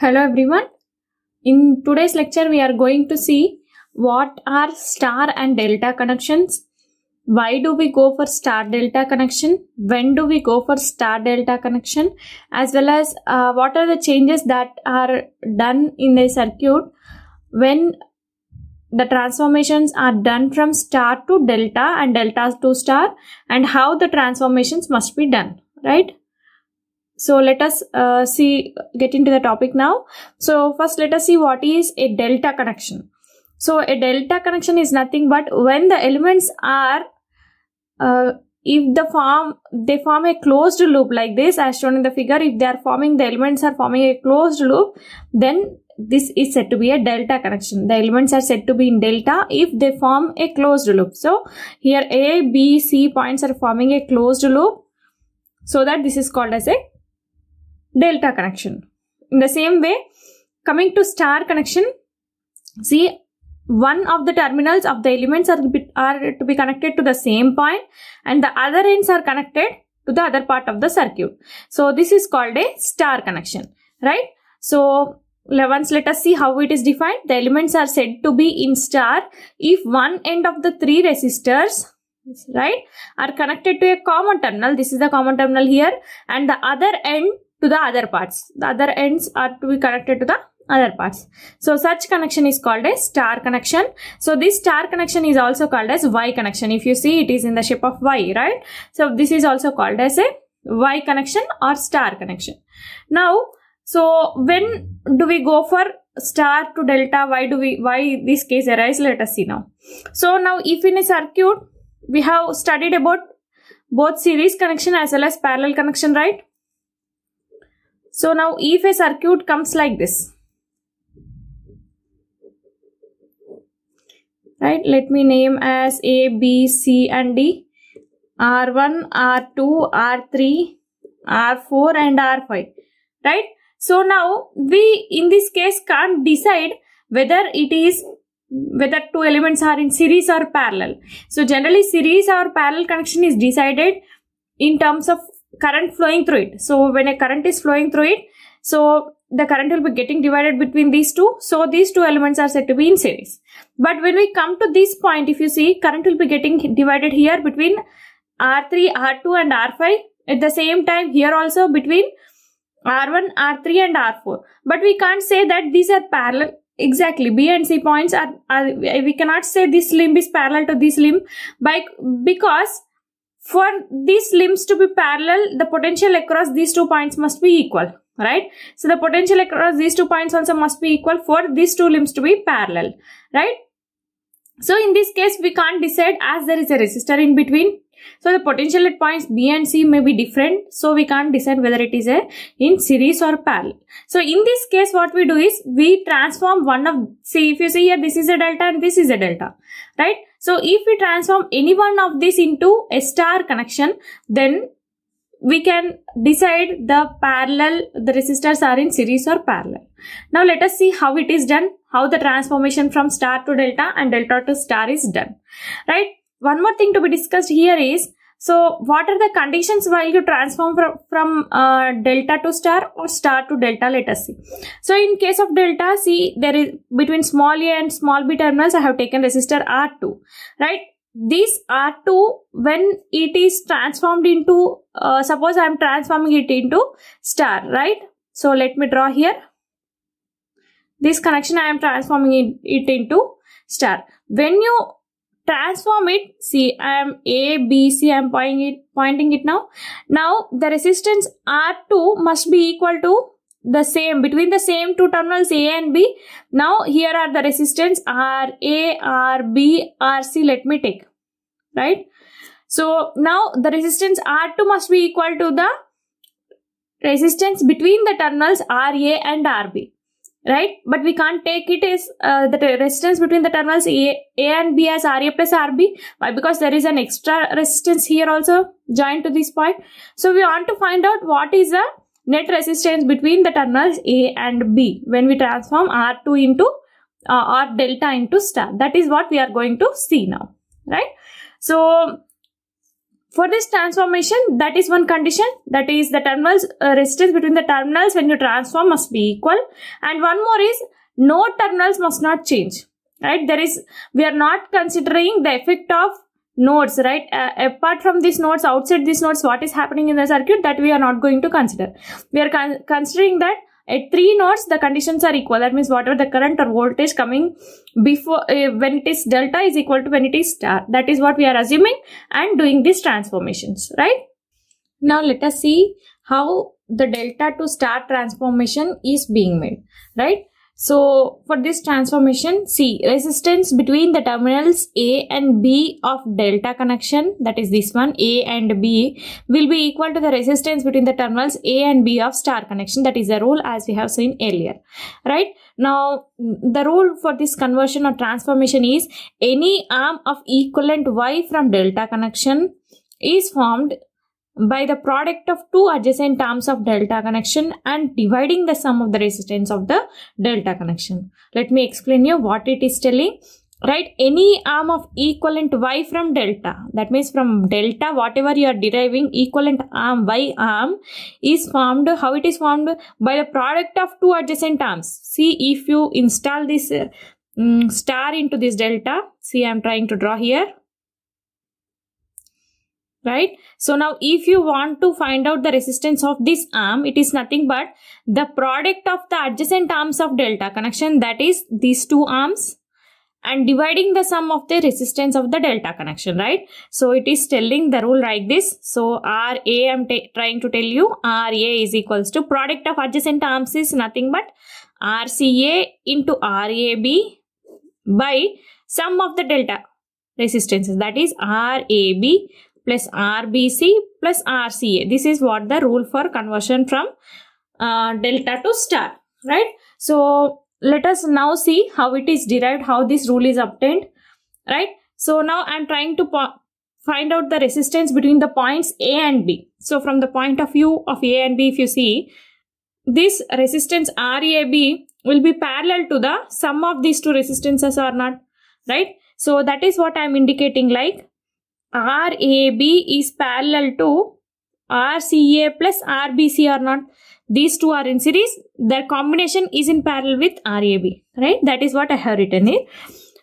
Hello everyone. In today's lecture, we are going to see what are star and delta connections, why do we go for star delta connection, when do we go for star delta connection, as well as uh, what are the changes that are done in a circuit when the transformations are done from star to delta and delta to star and how the transformations must be done, right? So let us uh, see, get into the topic now. So first let us see what is a delta connection. So a delta connection is nothing but when the elements are, uh, if the form, they form a closed loop like this as shown in the figure, if they are forming, the elements are forming a closed loop, then this is said to be a delta connection. The elements are said to be in delta if they form a closed loop. So here A, B, C points are forming a closed loop. So that this is called as a delta connection. In the same way, coming to star connection, see one of the terminals of the elements are, are to be connected to the same point and the other ends are connected to the other part of the circuit. So this is called a star connection, right? So once let us see how it is defined. The elements are said to be in star if one end of the three resistors right are connected to a common terminal this is the common terminal here and the other end to the other parts. The other ends are to be connected to the other parts. So such connection is called a star connection. So this star connection is also called as Y connection. If you see it is in the shape of Y, right? So this is also called as a Y connection or star connection. Now, so when do we go for star to delta? Why do we, why this case arise? Let us see now. So now if in a circuit, we have studied about both series connection as well as parallel connection, right? So now if a circuit comes like this, right, let me name as A, B, C and D, R1, R2, R3, R4 and R5, right. So now we in this case can't decide whether it is whether two elements are in series or parallel. So generally series or parallel connection is decided in terms of current flowing through it. So when a current is flowing through it, so the current will be getting divided between these two. So these two elements are said to be in series. But when we come to this point, if you see, current will be getting divided here between R3, R2 and R5. At the same time, here also between R1, R3 and R4. But we can't say that these are parallel. Exactly. B and C points are, are we cannot say this limb is parallel to this limb by, because for these limbs to be parallel, the potential across these two points must be equal, right? So the potential across these two points also must be equal for these two limbs to be parallel, right? So in this case, we can't decide as there is a resistor in between. So the potential at points B and C may be different. So we can't decide whether it is a in series or parallel. So in this case, what we do is we transform one of, see if you see here, this is a delta and this is a delta, right? So if we transform any one of this into a star connection, then we can decide the parallel, the resistors are in series or parallel. Now let us see how it is done, how the transformation from star to delta and delta to star is done, right? One more thing to be discussed here is so what are the conditions while you transform from, from uh, delta to star or star to delta let us see. So in case of delta see there is between small a and small b terminals I have taken resistor R2 right. This R2 when it is transformed into uh, suppose I am transforming it into star right. So let me draw here. This connection I am transforming it, it into star. When you transform it see i am a b c i'm pointing it pointing it now now the resistance r2 must be equal to the same between the same two terminals a and b now here are the resistance r a r b r c let me take right so now the resistance r2 must be equal to the resistance between the terminals ra and rb right? But we can't take it as uh, the resistance between the terminals A, A and B as RA plus RB. Why? Because there is an extra resistance here also joined to this point. So we want to find out what is the net resistance between the terminals A and B when we transform R2 into uh, delta into star. That is what we are going to see now, right? So for this transformation, that is one condition. That is the terminals uh, resistance between the terminals when you transform must be equal. And one more is no terminals must not change. Right? There is we are not considering the effect of nodes right uh, apart from these nodes outside these nodes what is happening in the circuit that we are not going to consider we are con considering that at 3 knots, the conditions are equal. That means whatever the current or voltage coming before uh, when it is delta is equal to when it is star. That is what we are assuming and doing these transformations, right? Now let us see how the delta to star transformation is being made, right? So for this transformation, see resistance between the terminals A and B of delta connection, that is this one, A and B, will be equal to the resistance between the terminals A and B of star connection. That is the rule as we have seen earlier, right? Now, the rule for this conversion or transformation is any arm of equivalent Y from delta connection is formed by the product of two adjacent terms of delta connection and dividing the sum of the resistance of the delta connection. Let me explain you what it is telling. Right, any arm of equivalent y from delta, that means from delta whatever you are deriving equivalent arm y arm is formed, how it is formed by the product of two adjacent arms. See if you install this uh, mm, star into this delta, see I am trying to draw here right? So now if you want to find out the resistance of this arm, it is nothing but the product of the adjacent arms of delta connection that is these two arms and dividing the sum of the resistance of the delta connection, right? So it is telling the rule like this. So RA I'm trying to tell you RA is equals to product of adjacent arms is nothing but RCA into RAB by sum of the delta resistances that is RAB plus RBC plus RCA. This is what the rule for conversion from uh, delta to star, right? So let us now see how it is derived, how this rule is obtained, right? So now I'm trying to find out the resistance between the points A and B. So from the point of view of A and B, if you see, this resistance RAB will be parallel to the sum of these two resistances or not, right? So that is what I'm indicating like RAB is parallel to RCA plus RBC or not. These two are in series. Their combination is in parallel with RAB, right? That is what I have written here.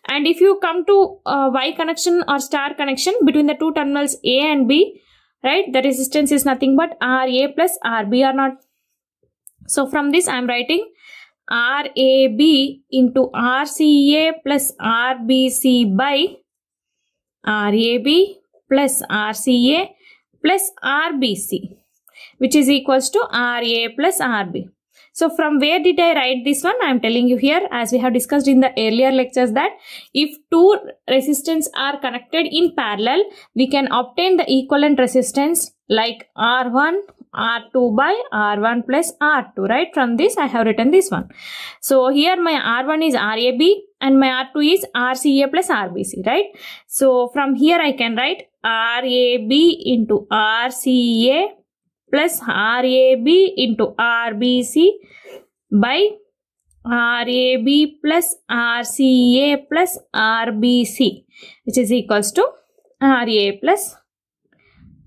And if you come to uh, Y connection or star connection between the two terminals A and B, right? The resistance is nothing but RA plus RB or not. So from this I am writing RAB into RCA plus RBC by RAB plus RCA plus RBC which is equals to RA plus RB. So from where did I write this one? I am telling you here as we have discussed in the earlier lectures that if two resistance are connected in parallel, we can obtain the equivalent resistance like R1, R2 by R1 plus R2, right? From this, I have written this one. So here my R1 is RAB and my R2 is RCA plus RBC, right? So from here I can write RAB into RCA plus RAB into RBC by RAB plus RCA plus RBC, which is equals to RA plus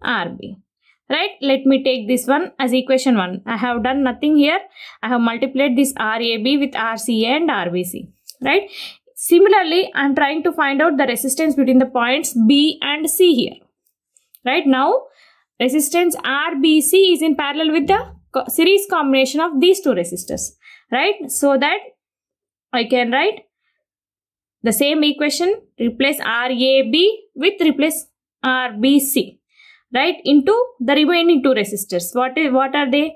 RB. Right, let me take this one as equation 1. I have done nothing here. I have multiplied this RAB with RCA and RBC. Right, Similarly, I am trying to find out the resistance between the points B and C here. Right now, resistance RBC is in parallel with the co series combination of these two resistors. Right? So that I can write the same equation replace RAB with replace RBC. Right? Into the remaining two resistors. What, is, what are they?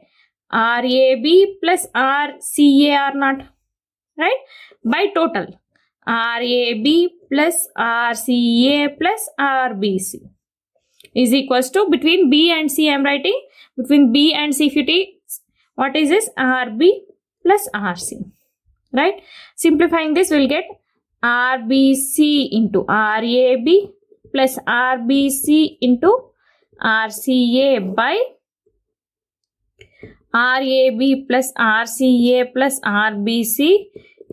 RAB plus RCAR naught right by total RAB plus RCA plus RBC is equals to between B and C I am writing between B and C if you take what is this RB plus RC right simplifying this we'll get RBC into RAB plus RBC into RCA by RAB plus RCA plus RBC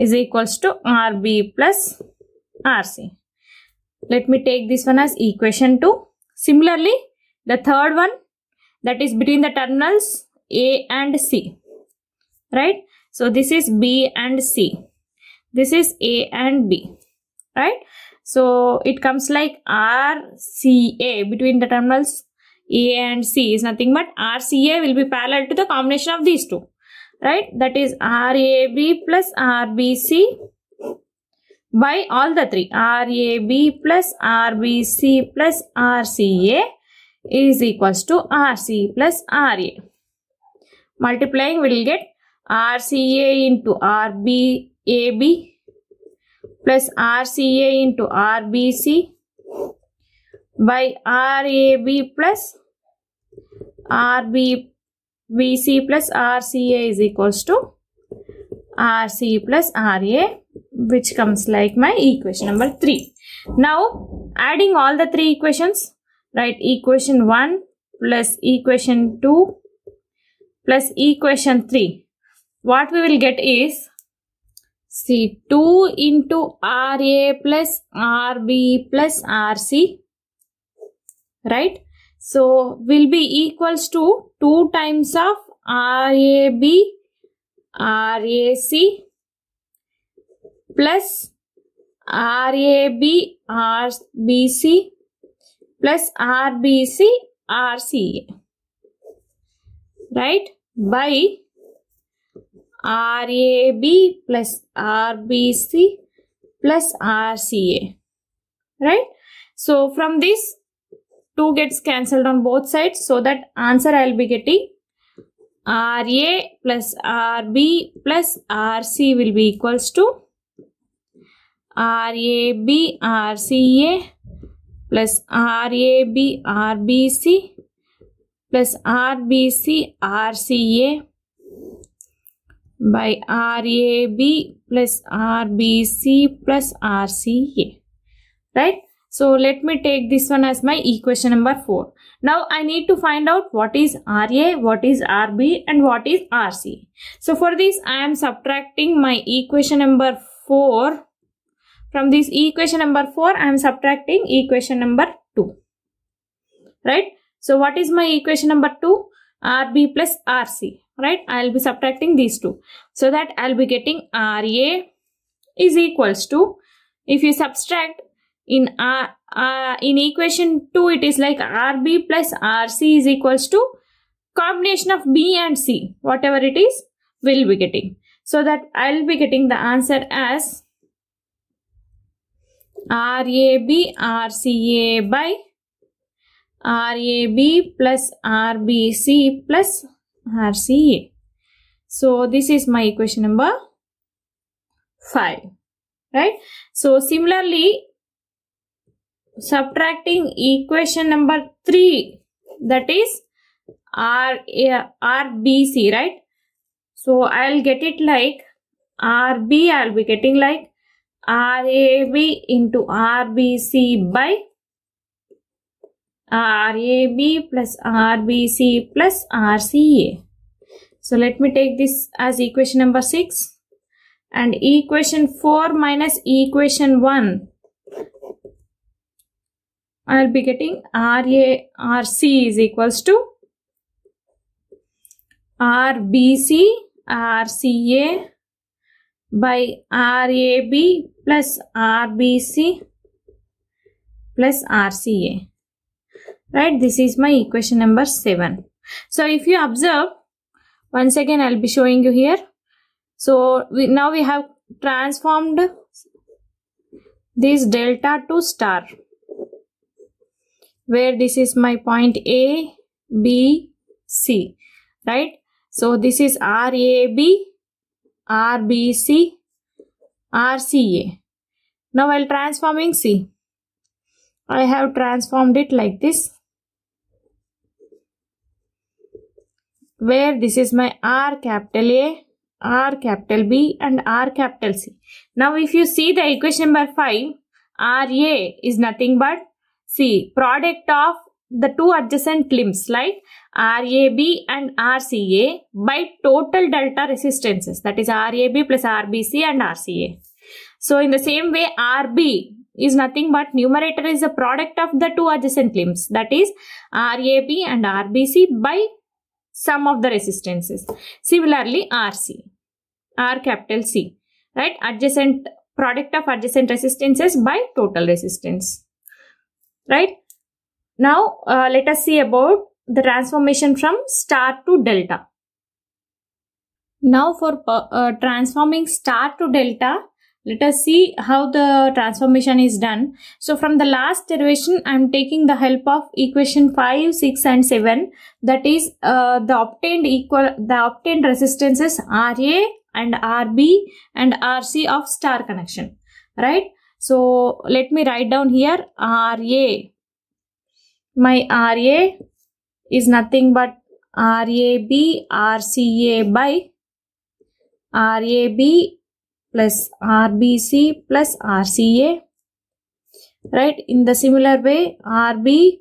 is equals to RB plus RC. Let me take this one as equation 2. Similarly, the third one that is between the terminals A and C. Right? So this is B and C. This is A and B. Right? So it comes like RCA between the terminals A and C is nothing but RCA will be parallel to the combination of these two right that is rab plus rbc by all the three rab plus rbc plus rca is equals to rc plus ra multiplying we will get rca into rbab plus rca into rbc by rab plus rb VC plus RCA is equals to RC plus RA which comes like my equation number 3. Now adding all the three equations right equation 1 plus equation 2 plus equation 3 what we will get is C 2 into RA plus RB plus RC right so, will be equals to 2 times of RAB RAC plus RAB RBC plus RBC RCA right by RAB plus RBC plus RCA right so from this 2 gets cancelled on both sides. So that answer I'll be getting RA plus RB plus RC will be equals to RAB RCA plus RAB RBC plus RBC RCA by RAB plus RBC plus RCA. Right? So let me take this one as my equation number 4. Now I need to find out what is RA, what is RB and what is RC. So for this I am subtracting my equation number 4. From this equation number 4 I am subtracting equation number 2. Right. So what is my equation number 2? RB plus RC. Right. I will be subtracting these two. So that I will be getting RA is equals to if you subtract in R, uh, uh, in equation 2 it is like RB plus RC is equals to combination of B and C whatever it is will be getting. So that I'll be getting the answer as RAB RCA by RAB plus RBC plus RCA. So this is my equation number 5 right. So similarly subtracting equation number 3 that is R B C, right? So I'll get it like R will be getting like RAB into RBC by RAB plus RBC plus RCA. So let me take this as equation number 6 and equation 4 minus equation 1 I'll be getting RARC is equals to RBC RCA by RAB plus RBC plus RCA. Right, this is my equation number 7. So, if you observe, once again I'll be showing you here. So, we, now we have transformed this delta to star where this is my point A, B, C, right? So this is RAB, RBC, RCA. Now while transforming C, I have transformed it like this. Where this is my R capital A, R capital B and R capital C. Now if you see the equation number 5, RA is nothing but See, product of the two adjacent limbs like RAB and RCA by total delta resistances that is RAB plus RBC and RCA. So in the same way RB is nothing but numerator is the product of the two adjacent limbs that is RAB and RBC by sum of the resistances. Similarly RC, R capital C right adjacent product of adjacent resistances by total resistance right now uh, let us see about the transformation from star to delta now for uh, uh, transforming star to delta let us see how the transformation is done so from the last derivation i am taking the help of equation 5 6 and 7 that is uh, the obtained equal the obtained resistances ra and rb and rc of star connection right so let me write down here RA. My RA is nothing but RAB RCA by RAB plus RBC plus RCA. Right. In the similar way, RB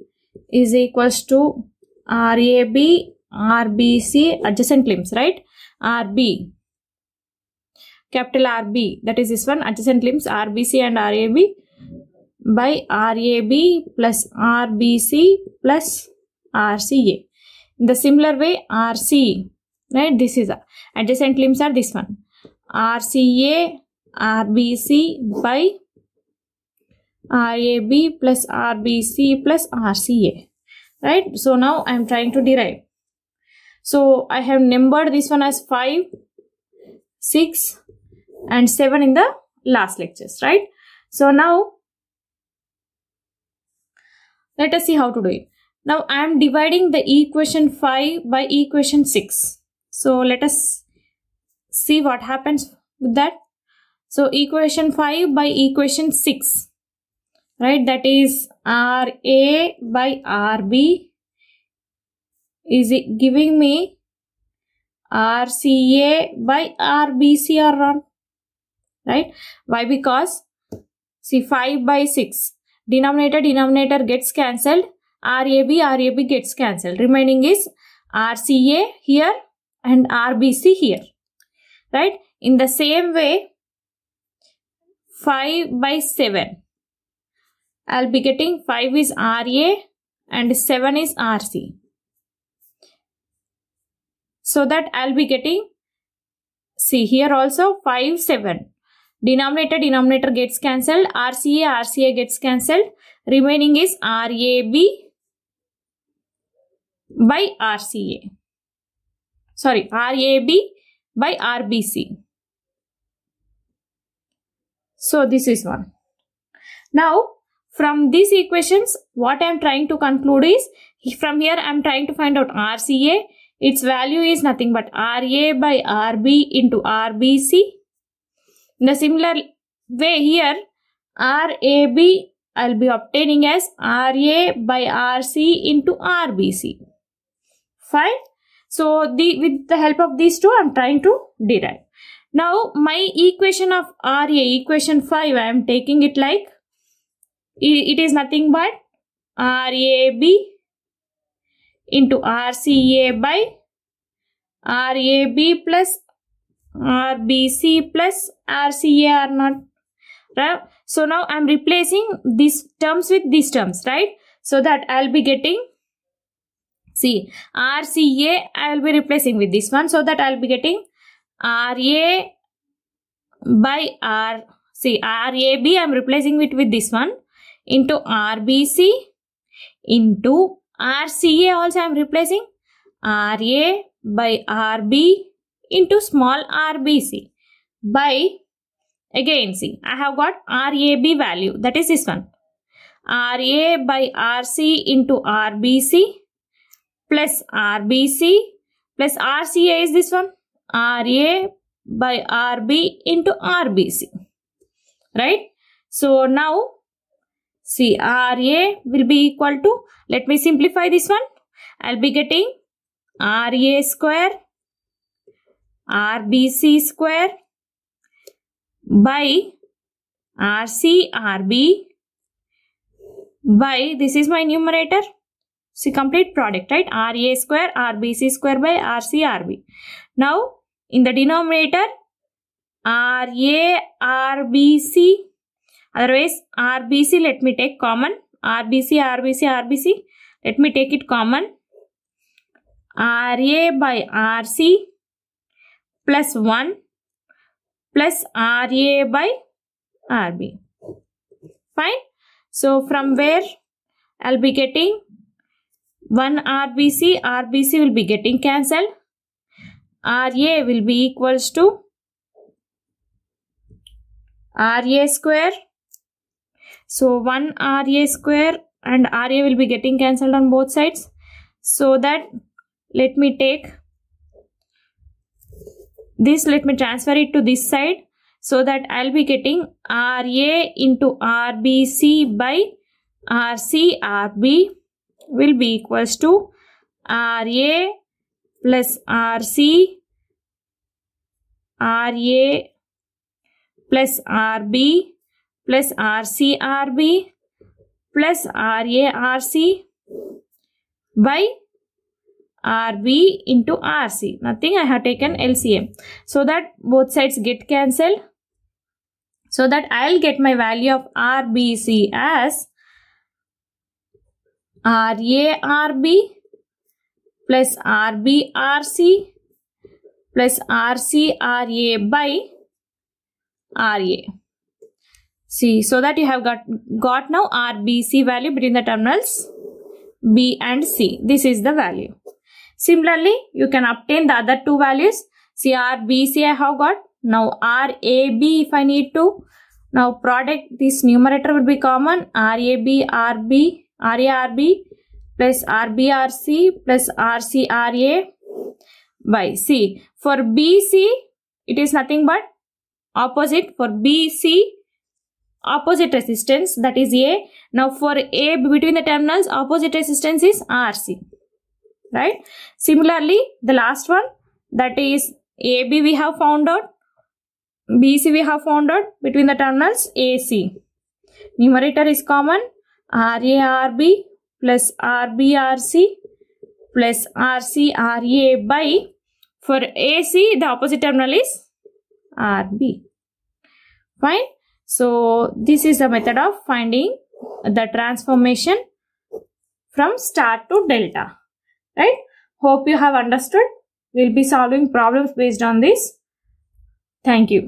is equals to RAB, RBC adjacent limbs, right? RB capital RB that is this one adjacent limbs RBC and RAB by RAB plus RBC plus RCA. In the similar way RC right this is adjacent limbs are this one RCA RBC by RAB plus RBC plus RCA right so now I am trying to derive so I have numbered this one as 5 6 and 7 in the last lectures, right? So now, let us see how to do it. Now, I am dividing the equation 5 by equation 6. So, let us see what happens with that. So, equation 5 by equation 6, right? That is RA by RB is giving me RCA by RBC or right? Why? Because see 5 by 6 denominator denominator gets cancelled RAB RAB gets cancelled remaining is RCA here and RBC here right in the same way 5 by 7 I'll be getting 5 is RA and 7 is RC so that I'll be getting see here also 5 7 denominator denominator gets cancelled RCA RCA gets cancelled remaining is RAB by RCA sorry RAB by RBC so this is one now from these equations what I am trying to conclude is from here I am trying to find out RCA its value is nothing but RA by RB into RBC in the similar way here RAB I'll be obtaining as RA by RC into RBC. Fine. So the with the help of these two I'm trying to derive. Now my equation of RA equation 5 I am taking it like it is nothing but RAB into RCA by RAB plus RBC plus RCA are not right. So now I'm replacing these terms with these terms, right? So that I'll be getting see RCA I'll be replacing with this one so that I'll be getting RA by R see RAB I'm replacing it with this one into RBC into RCA also I'm replacing RA by RB into small RBC by again see I have got RAB value that is this one RA by RC into RBC plus RBC plus RCA is this one RA by RB into RBC right so now see RA will be equal to let me simplify this one I'll be getting RA square RBC square by RCRB by this is my numerator so complete product right RA square RBC square by RCRB now in the denominator RA RBC otherwise RBC let me take common RBC RBC RBC let me take it common RA by RC plus 1 plus RA by RB. Fine. So from where I'll be getting 1 RBC, RBC will be getting cancelled. RA will be equals to RA square. So 1 RA square and RA will be getting cancelled on both sides. So that let me take this let me transfer it to this side so that I'll be getting RA into RBC by RCRB will be equals to RA plus RC RA plus RB plus RCRB plus RC by RB into RC. Nothing, I have taken LCM. So that both sides get cancelled. So that I'll get my value of RBC as RARB plus RBRC plus RCRA by RA. See, so that you have got, got now RBC value between the terminals B and C. This is the value. Similarly, you can obtain the other two values. See RBC I have got. Now RAB if I need to. Now product this numerator will be common R A B R B R A R B RB plus RBRC plus RCRA by C. For BC it is nothing but opposite for BC opposite resistance that is A. Now for A between the terminals opposite resistance is RC right? Similarly, the last one that is AB we have found out, BC we have found out between the terminals AC. Numerator is common RARB plus RBRC plus RCRA by for AC the opposite terminal is RB. Fine. So this is the method of finding the transformation from star to delta right hope you have understood we'll be solving problems based on this thank you